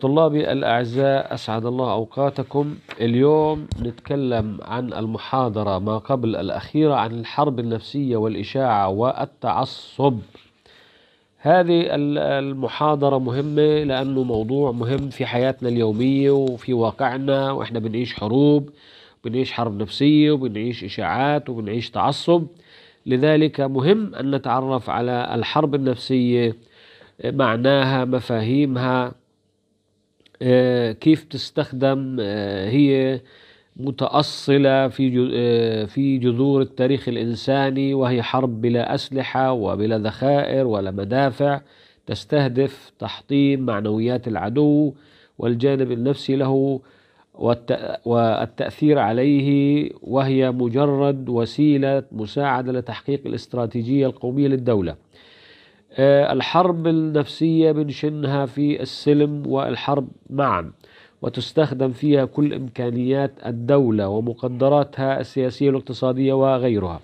طلابي الأعزاء أسعد الله أوقاتكم اليوم نتكلم عن المحاضرة ما قبل الأخيرة عن الحرب النفسية والإشاعة والتعصب هذه المحاضرة مهمة لأنه موضوع مهم في حياتنا اليومية وفي واقعنا وإحنا بنعيش حروب بنعيش حرب نفسية وبنعيش إشاعات وبنعيش تعصب لذلك مهم أن نتعرف على الحرب النفسية معناها مفاهيمها آه، كيف تستخدم آه، هي متأصلة في آه، في جذور التاريخ الإنساني وهي حرب بلا أسلحة وبلا ذخائر ولا مدافع تستهدف تحطيم معنويات العدو والجانب النفسي له والتأثير عليه وهي مجرد وسيلة مساعدة لتحقيق الاستراتيجية القومية للدولة آه، الحرب النفسية بنشنها في السلم والحرب معا وتستخدم فيها كل إمكانيات الدولة ومقدراتها السياسية والاقتصادية وغيرها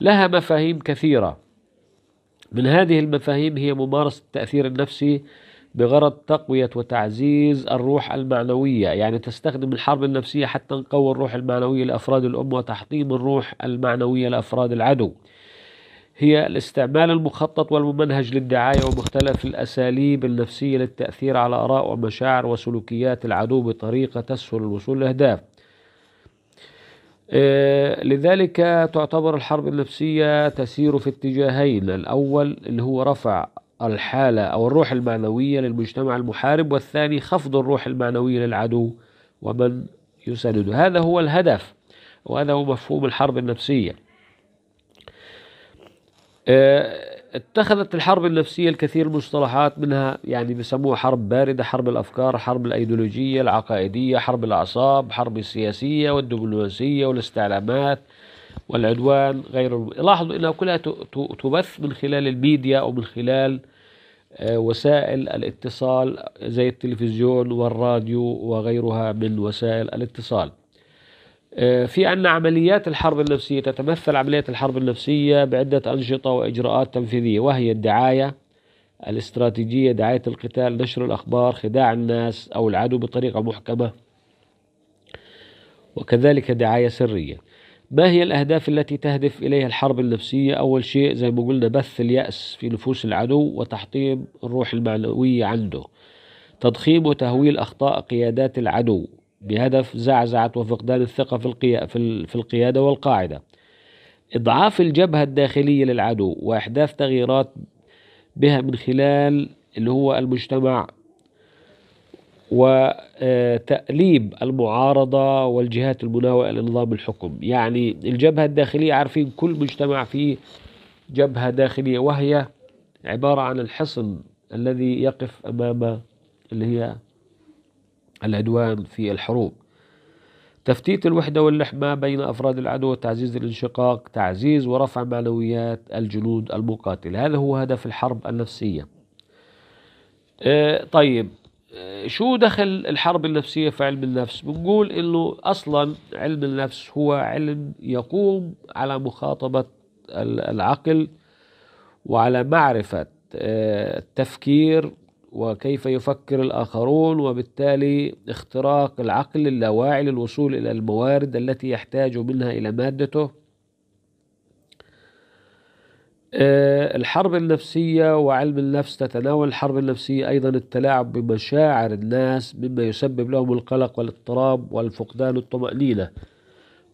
لها مفاهيم كثيرة من هذه المفاهيم هي ممارسة التأثير النفسي بغرض تقوية وتعزيز الروح المعنوية يعني تستخدم الحرب النفسية حتى نقوي الروح المعنوية لأفراد الأمة وتحطيم الروح المعنوية لأفراد العدو هي الاستعمال المخطط والممنهج للدعاية ومختلف الأساليب النفسية للتأثير على آراء ومشاعر وسلوكيات العدو بطريقة تسهل الوصول لأهداف آه، لذلك تعتبر الحرب النفسية تسير في اتجاهين الأول اللي هو رفع الحالة أو الروح المعنوية للمجتمع المحارب والثاني خفض الروح المعنوية للعدو ومن يسانده هذا هو الهدف وهذا هو مفهوم الحرب النفسيه آه، اتخذت الحرب النفسية الكثير مصطلحات منها يعني بسموها حرب باردة حرب الأفكار حرب الأيديولوجية العقائدية حرب الأعصاب حرب السياسية والدبلوماسية والاستعلامات والعدوان غير لاحظوا أنها كلها تبث من خلال الميديا أو من خلال آه، وسائل الاتصال زي التلفزيون والراديو وغيرها من وسائل الاتصال آه، في أن عمليات الحرب النفسية تتمثل عمليات الحرب النفسية بعدة أنشطة وإجراءات تنفيذية وهي الدعاية الاستراتيجية دعاية القتال نشر الأخبار خداع الناس أو العدو بطريقة محكمة وكذلك دعاية سرية ما هي الأهداف التي تهدف إليها الحرب النفسية أول شيء زي ما قلنا بث اليأس في نفوس العدو وتحطيم الروح المعنوية عنده تضخيم وتهويل أخطاء قيادات العدو بهدف زعزعة وفقدان الثقة في, في القيادة والقاعدة إضعاف الجبهة الداخلية للعدو وإحداث تغييرات بها من خلال اللي هو المجتمع وتأليب آه، المعارضة والجهات المناوئة لنظام الحكم يعني الجبهة الداخلية عارفين كل مجتمع فيه جبهة داخلية وهي عبارة عن الحصن الذي يقف أمام اللي هي العدوان في الحروب تفتيت الوحدة واللحمة بين أفراد العدو تعزيز الانشقاق تعزيز ورفع معنويات الجنود المقاتل هذا هو هدف الحرب النفسية آه، طيب آه، شو دخل الحرب النفسية في علم النفس بنقول إنه أصلا علم النفس هو علم يقوم على مخاطبة العقل وعلى معرفة آه، التفكير وكيف يفكر الآخرون وبالتالي اختراق العقل اللاواعي للوصول إلى الموارد التي يحتاج منها إلى مادته آه، الحرب النفسية وعلم النفس تتناول الحرب النفسية أيضا التلاعب بمشاعر الناس مما يسبب لهم القلق والاضطراب والفقدان الطمأنينة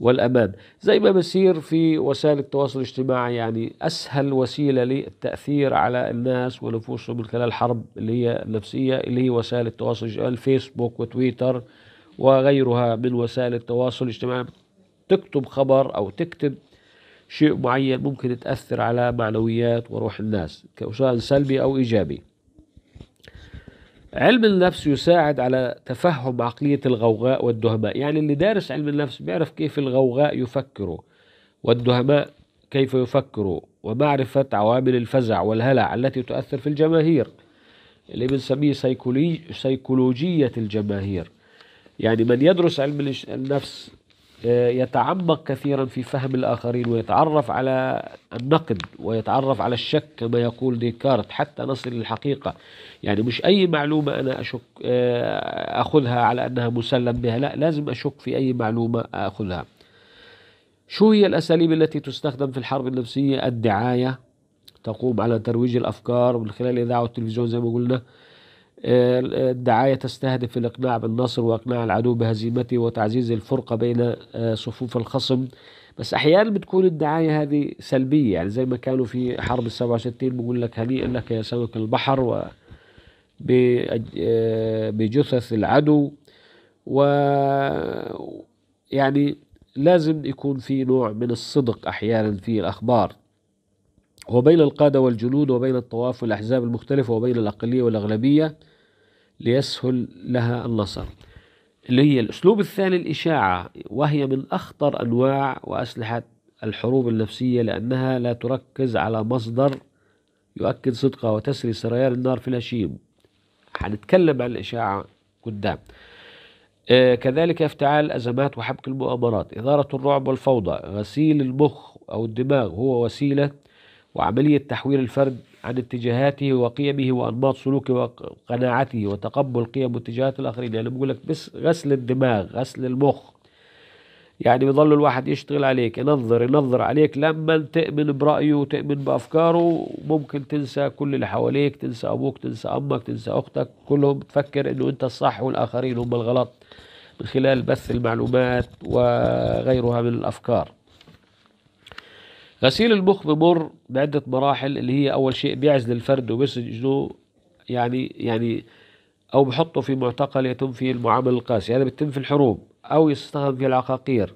والأمان زي ما بصير في وسائل التواصل الاجتماعي يعني أسهل وسيلة للتأثير على الناس ونفوسهم من خلال الحرب اللي هي النفسية اللي هي وسائل التواصل الاجتماعي الفيسبوك وتويتر وغيرها من وسائل التواصل الاجتماعي تكتب خبر أو تكتب شيء معين ممكن تأثر على معنويات وروح الناس سواء سلبي أو إيجابي علم النفس يساعد على تفهم عقلية الغوغاء والدهماء يعني اللي دارس علم النفس بيعرف كيف الغوغاء يفكروا والدهماء كيف يفكروا ومعرفة عوامل الفزع والهلع التي تؤثر في الجماهير اللي بنسميه سيكولوجية الجماهير يعني من يدرس علم النفس آه، يتعمق كثيرا في فهم الآخرين ويتعرف على النقد ويتعرف على الشك كما يقول ديكارت حتى نصل للحقيقة يعني مش أي معلومة أنا أشك آه، أخذها على أنها مسلم بها لا لازم أشك في أي معلومة أخذها شو هي الأساليب التي تستخدم في الحرب النفسية الدعاية تقوم على ترويج الأفكار من خلال إذاعة والتلفزيون زي ما قلنا الدعاية تستهدف الإقناع بالنصر وإقناع العدو بهزيمته وتعزيز الفرقة بين آه، صفوف الخصم بس أحيانا بتكون الدعاية هذه سلبية يعني زي ما كانوا في حرب السبعة وستين بقول لك هنيئا لك يا سمك البحر و آه، بجثث العدو و يعني لازم يكون في نوع من الصدق أحيانا في الأخبار وبين القادة والجنود وبين الطوائف والأحزاب المختلفة وبين الأقلية والأغلبية ليسهل لها النصر اللي هي الأسلوب الثاني الإشاعة وهي من أخطر أنواع وأسلحة الحروب النفسية لأنها لا تركز على مصدر يؤكد صدقه وتسري سريان النار في الهشيم حنتكلم عن الإشاعة قدام آه، كذلك افتعال الأزمات وحبك المؤامرات إدارة الرعب والفوضى غسيل المخ أو الدماغ هو وسيلة وعملية تحويل الفرد عن اتجاهاته وقيمه وأنماط سلوكه وقناعته وتقبل قيم واتجاهات الآخرين يعني بقول لك بس غسل الدماغ غسل المخ يعني بيظل الواحد يشتغل عليك ينظر ينظر عليك لما تؤمن برأيه وتؤمن بأفكاره ممكن تنسى كل اللي حواليك تنسى أبوك تنسى أمك تنسى أختك كلهم تفكر أنه أنت الصح والآخرين هم الغلط من خلال بث المعلومات وغيرها من الأفكار غسيل المخ بمر بعدة مراحل اللي هي أول شيء بيعزل الفرد وبسجنه يعني يعني أو بحطه في معتقل يتم فيه المعاملة القاسية هذا يعني بتم في الحروب أو يستخدم في العقاقير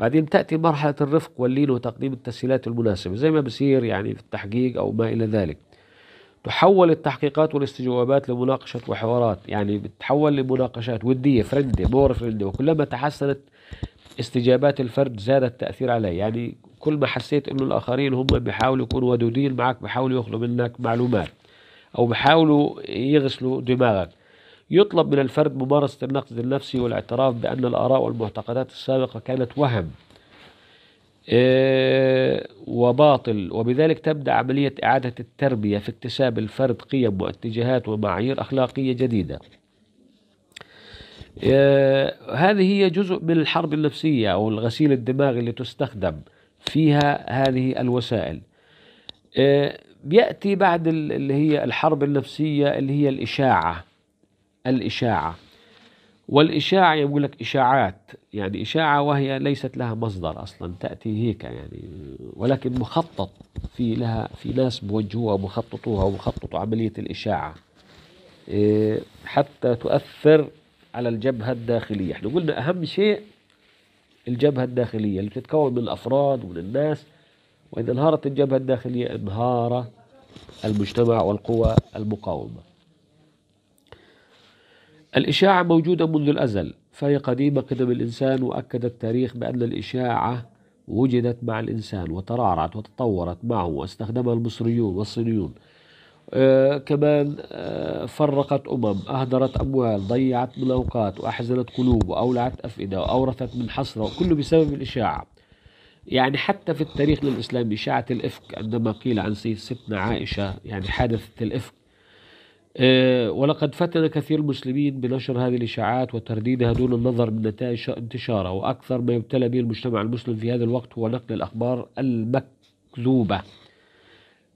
بعدين تأتي مرحلة الرفق واللين وتقديم التسهيلات المناسبة زي ما بصير يعني في التحقيق أو ما إلى ذلك تحول التحقيقات والاستجوابات لمناقشة وحوارات يعني بتتحول لمناقشات ودية فرندي مور فرندي وكلما تحسنت استجابات الفرد زاد التأثير عليه يعني كل ما حسيت انه الاخرين هم بيحاولوا يكونوا ودودين معك بيحاولوا ياخذوا منك معلومات او بيحاولوا يغسلوا دماغك يطلب من الفرد ممارسة النقد النفسي والاعتراف بأن الآراء والمعتقدات السابقة كانت وهم آه، وباطل وبذلك تبدأ عملية إعادة التربية في اكتساب الفرد قيم واتجاهات ومعايير أخلاقية جديدة آه، هذه هي جزء من الحرب النفسية أو الغسيل الدماغي اللي تستخدم فيها هذه الوسائل بيأتي آه، بعد اللي هي الحرب النفسية اللي هي الإشاعة الإشاعة والإشاعة يقول لك إشاعات يعني إشاعة وهي ليست لها مصدر أصلا تأتي هيك يعني ولكن مخطط في لها في ناس موجهوها ومخططوها ومخططوا عملية الإشاعة آه، حتى تؤثر على الجبهة الداخلية احنا قلنا أهم شيء الجبهة الداخلية اللي بتتكون من الأفراد ومن الناس وإذا انهارت الجبهة الداخلية انهار المجتمع والقوى المقاومة الإشاعة موجودة منذ الأزل فهي قديمة قدم الإنسان وأكد التاريخ بأن الإشاعة وجدت مع الإنسان وترعرعت وتطورت معه واستخدمها المصريون والصينيون آه، كمان آه، فرقت أمم أهدرت أموال ضيعت من أوقات وأحزنت قلوب وأولعت أفئدة وأورثت من حصرة كله بسبب الإشاعة يعني حتى في التاريخ للإسلام إشاعة الإفك عندما قيل عن ستنا عائشة يعني حادثة الإفك آه، ولقد فتن كثير المسلمين بنشر هذه الإشاعات وترديدها دون النظر من نتائج انتشارها وأكثر ما يبتلى به المجتمع المسلم في هذا الوقت هو نقل الأخبار المكذوبة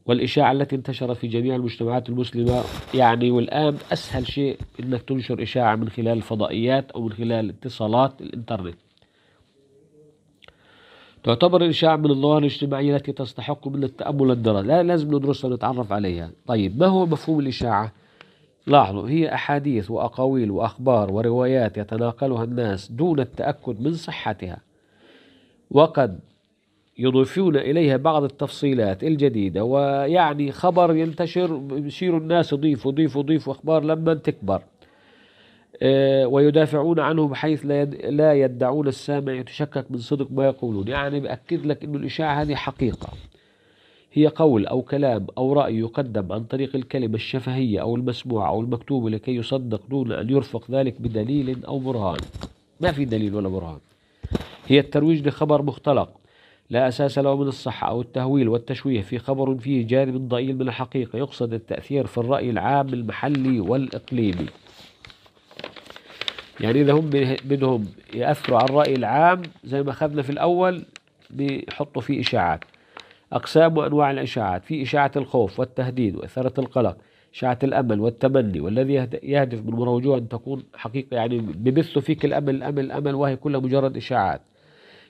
والإشاعة التي انتشرت في جميع المجتمعات المسلمة يعني والآن أسهل شيء أنك تنشر إشاعة من خلال الفضائيات أو من خلال اتصالات الإنترنت تعتبر الإشاعة من الظواهر الاجتماعية التي تستحق من التأمل والدراسة لا لازم ندرسها ونتعرف عليها طيب ما هو مفهوم الإشاعة؟ لاحظوا هي أحاديث وأقاويل وأخبار وروايات يتناقلها الناس دون التأكد من صحتها وقد يضيفون إليها بعض التفصيلات الجديدة ويعني خبر ينتشر يشير الناس يضيف يضيف يضيف أخبار لما تكبر آه، ويدافعون عنه بحيث لا لا يدعون السامع يتشكك من صدق ما يقولون يعني بأكد لك أن الإشاعة هذه حقيقة هي قول أو كلام أو رأي يقدم عن طريق الكلمة الشفهية أو المسموعة أو المكتوبة لكي يصدق دون أن يرفق ذلك بدليل أو برهان ما في دليل ولا برهان هي الترويج لخبر مختلق لا أساس له من الصحة أو التهويل والتشويه في خبر فيه جانب ضئيل من الحقيقة يقصد التأثير في الرأي العام المحلي والإقليمي يعني إذا هم بدهم يأثروا على الرأي العام زي ما أخذنا في الأول بيحطوا فيه إشاعات أقسام وأنواع الإشاعات في إشاعة الخوف والتهديد وإثارة القلق إشاعة الأمل والتمني والذي يهدف من مروجوه أن تكون حقيقة يعني ببثوا فيك الأمل الأمل الأمل وهي كلها مجرد إشاعات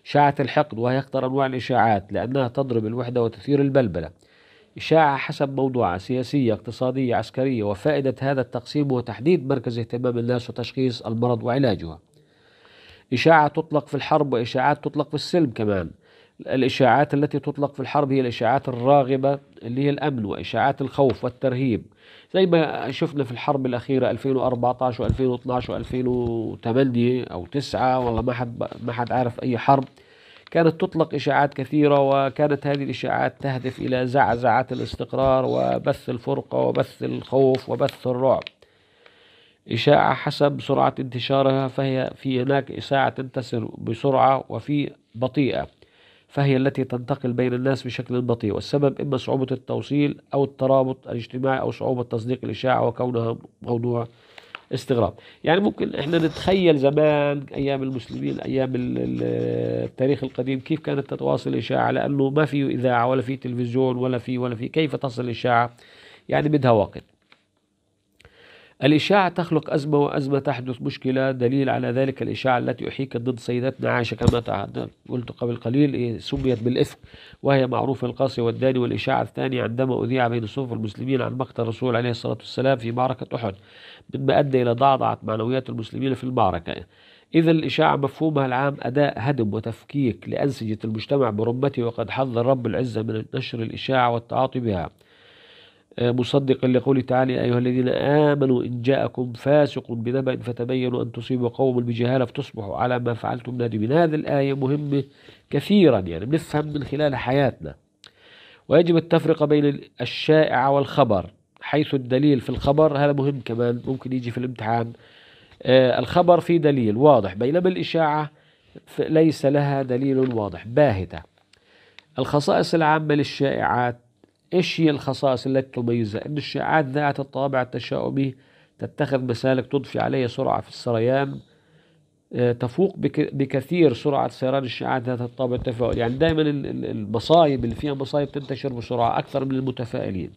إشاعة الحقد وهي أخطر أنواع الإشاعات لأنها تضرب الوحدة وتثير البلبلة إشاعة حسب موضوعها سياسية اقتصادية عسكرية وفائدة هذا التقسيم هو تحديد مركز اهتمام الناس وتشخيص المرض وعلاجها إشاعة تطلق في الحرب وإشاعات تطلق في السلم كمان الإشاعات التي تطلق في الحرب هي الإشاعات الراغبة اللي هي الأمن وإشاعات الخوف والترهيب زي ما شفنا في الحرب الأخيرة 2014 و2012 و2008 أو 9 والله ما حد ما حد عارف أي حرب كانت تطلق إشاعات كثيرة وكانت هذه الإشاعات تهدف إلى زعزعة الاستقرار وبث الفرقة وبث الخوف وبث الرعب إشاعة حسب سرعة انتشارها فهي في هناك إشاعة تنتشر بسرعة وفي بطيئة فهي التي تنتقل بين الناس بشكل بطيء والسبب إما صعوبة التوصيل أو الترابط الاجتماعي أو صعوبة تصديق الإشاعة وكونها موضوع استغراب يعني ممكن احنا نتخيل زمان ايام المسلمين ايام التاريخ القديم كيف كانت تتواصل الاشاعه لانه ما في اذاعه ولا في تلفزيون ولا في ولا في كيف تصل الاشاعه يعني بدها وقت الإشاعة تخلق أزمة وأزمة تحدث مشكلة دليل على ذلك الإشاعة التي أحيكت ضد سيدتنا عائشة كما قلت قبل قليل إيه، سميت بالإفك وهي معروفة القاسي والداني والإشاعة الثانية عندما أذيع بين صفوف المسلمين عن مقتل الرسول عليه الصلاة والسلام في معركة أحد مما أدى إلى ضعضعة معنويات المسلمين في المعركة إذا الإشاعة مفهومها العام أداء هدم وتفكيك لأنسجة المجتمع برمته وقد حظ رب العزة من نشر الإشاعة والتعاطي بها مصدقا لقوله تعالى يا أيها الذين آمنوا إن جاءكم فاسق بنبأ فتبينوا أن تصيبوا قوم بجهالة فتصبحوا على ما فعلتم نادمين هذه الآية مهمة كثيرا يعني بنفهم من خلال حياتنا ويجب التفرقة بين الشائعة والخبر حيث الدليل في الخبر هذا مهم كمان ممكن يجي في الامتحان آه، الخبر في دليل واضح بينما الإشاعة ليس لها دليل واضح باهتة الخصائص العامة للشائعات ايش هي الخصائص التي تميزها؟ ان الشعاعات ذات الطابع التشاؤمي تتخذ مسالك تضفي عليها سرعه في السريان آه، تفوق بكثير سرعه سيران الشعاعات ذات الطابع التفاؤل، يعني دائما المصايب اللي فيها مصايب تنتشر بسرعه اكثر من المتفائلين.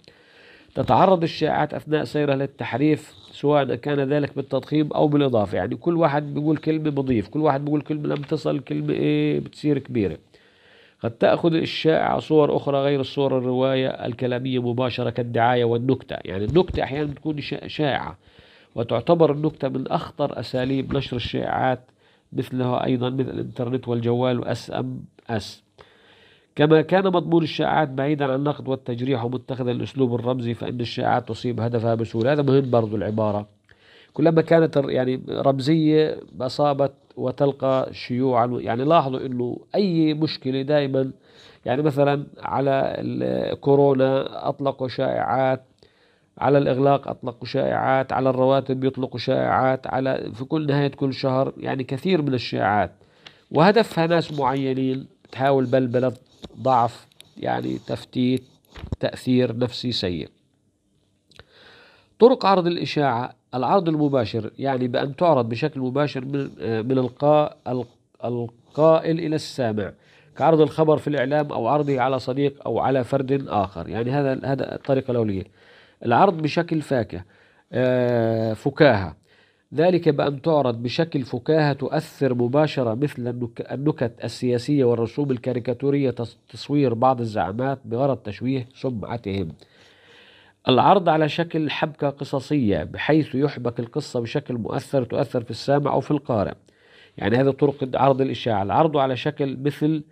تتعرض الشائعات اثناء سيرها للتحريف سواء كان ذلك بالتضخيم او بالاضافه، يعني كل واحد بيقول كلمه بضيف، كل واحد بيقول كلمه لم تصل كلمه ايه بتصير كبيره. قد تأخذ الشائعة صور أخرى غير الصور الرواية الكلامية مباشرة كالدعاية والنكتة يعني النكتة أحيانا تكون شائعة وتعتبر النكتة من أخطر أساليب نشر الشائعات مثلها أيضا مثل الإنترنت والجوال وأس أم أس كما كان مضمون الشائعات بعيدا عن النقد والتجريح ومتخذا الأسلوب الرمزي فإن الشائعات تصيب هدفها بسهولة هذا مهم برضو العبارة كلما كانت يعني رمزية أصابت وتلقى شيوعا يعني لاحظوا أنه أي مشكلة دائما يعني مثلا على الكورونا أطلقوا شائعات على الإغلاق أطلقوا شائعات على الرواتب يطلقوا شائعات على في كل نهاية كل شهر يعني كثير من الشائعات وهدفها ناس معينين تحاول بلبلة ضعف يعني تفتيت تأثير نفسي سيء طرق عرض الإشاعة العرض المباشر يعني بأن تعرض بشكل مباشر من, آه، من القاء القائل إلى السامع كعرض الخبر في الإعلام أو عرضه على صديق أو على فرد آخر يعني هذا هذا الطريقة الأولية العرض بشكل فاكهة آه، فكاهة ذلك بأن تعرض بشكل فكاهة تؤثر مباشرة مثل النكت السياسية والرسوم الكاريكاتورية تصوير بعض الزعامات بغرض تشويه سمعتهم العرض على شكل حبكة قصصية بحيث يحبك القصة بشكل مؤثر تؤثر في السامع أو في القارئ يعني هذه طرق عرض الإشاعة العرض على شكل مثل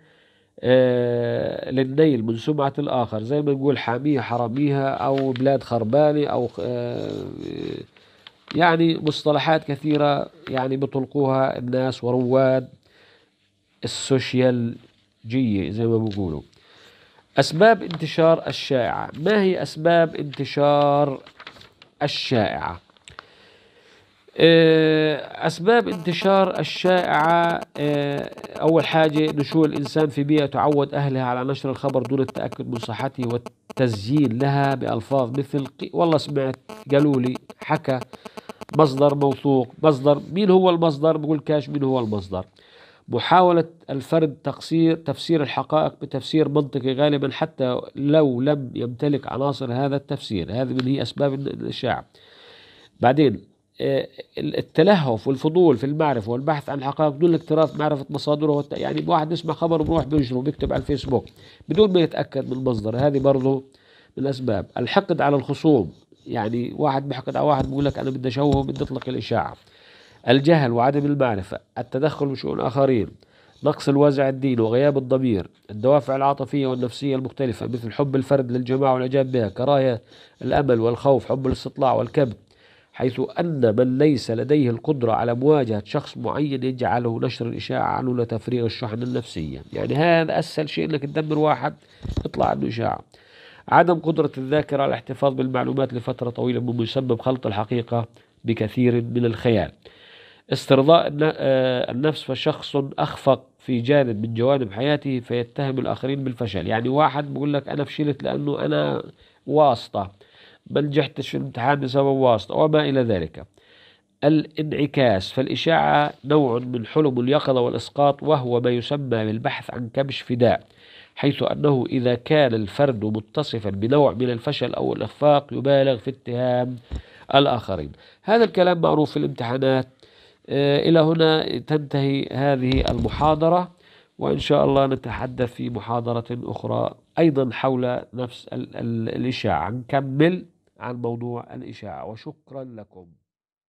آه للنيل من سمعة الآخر زي ما نقول حاميها حراميها أو بلاد خربانة أو آه يعني مصطلحات كثيرة يعني بطلقوها الناس ورواد السوشيال جية زي ما بيقولوا أسباب انتشار الشائعة ما هي أسباب انتشار الشائعة آه، أسباب انتشار الشائعة آه، أول حاجة نشوء الإنسان في بيئة تعود أهلها على نشر الخبر دون التأكد من صحته والتزيين لها بألفاظ مثل والله سمعت قالوا لي حكى مصدر موثوق مصدر مين هو المصدر بقول كاش مين هو المصدر محاولة الفرد تقصير تفسير الحقائق بتفسير منطقي غالبا حتى لو لم يمتلك عناصر هذا التفسير هذه من هي أسباب الإشاعة بعدين آه، التلهف والفضول في المعرفة والبحث عن الحقائق دون الاكتراث معرفة مصادره يعني واحد يسمع خبر بروح بينشره بيكتب على الفيسبوك بدون ما يتأكد من المصدر هذه برضه من الأسباب الحقد على الخصوم يعني واحد بيحقد على واحد بيقول لك أنا بدي أشوهه بدي أطلق الإشاعة الجهل وعدم المعرفة التدخل بشؤون آخرين نقص الوازع الديني وغياب الضمير الدوافع العاطفية والنفسية المختلفة مثل حب الفرد للجماعة والإعجاب بها كراهية الأمل والخوف حب الاستطلاع والكبت حيث أن من ليس لديه القدرة على مواجهة شخص معين يجعله نشر الإشاعة عنه لتفريغ الشحن النفسية يعني هذا أسهل شيء أنك تدمر واحد يطلع عنه إشاعة عدم قدرة الذاكرة على الاحتفاظ بالمعلومات لفترة طويلة مما يسبب خلط الحقيقة بكثير من الخيال استرضاء آه، النفس فشخص أخفق في جانب من جوانب حياته فيتهم الآخرين بالفشل يعني واحد بيقول لك أنا فشلت لأنه أنا واسطة ما نجحتش في الامتحان بسبب واسطة وما إلى ذلك الانعكاس فالإشاعة نوع من حلم اليقظة والإسقاط وهو ما يسمى بالبحث عن كبش فداء حيث أنه إذا كان الفرد متصفا بنوع من الفشل أو الإخفاق يبالغ في اتهام الآخرين هذا الكلام معروف في الامتحانات آه، إلى هنا تنتهي هذه المحاضرة وإن شاء الله نتحدث في محاضرة أخرى أيضا حول نفس الإشاعة نكمل عن موضوع الإشاعة وشكرا لكم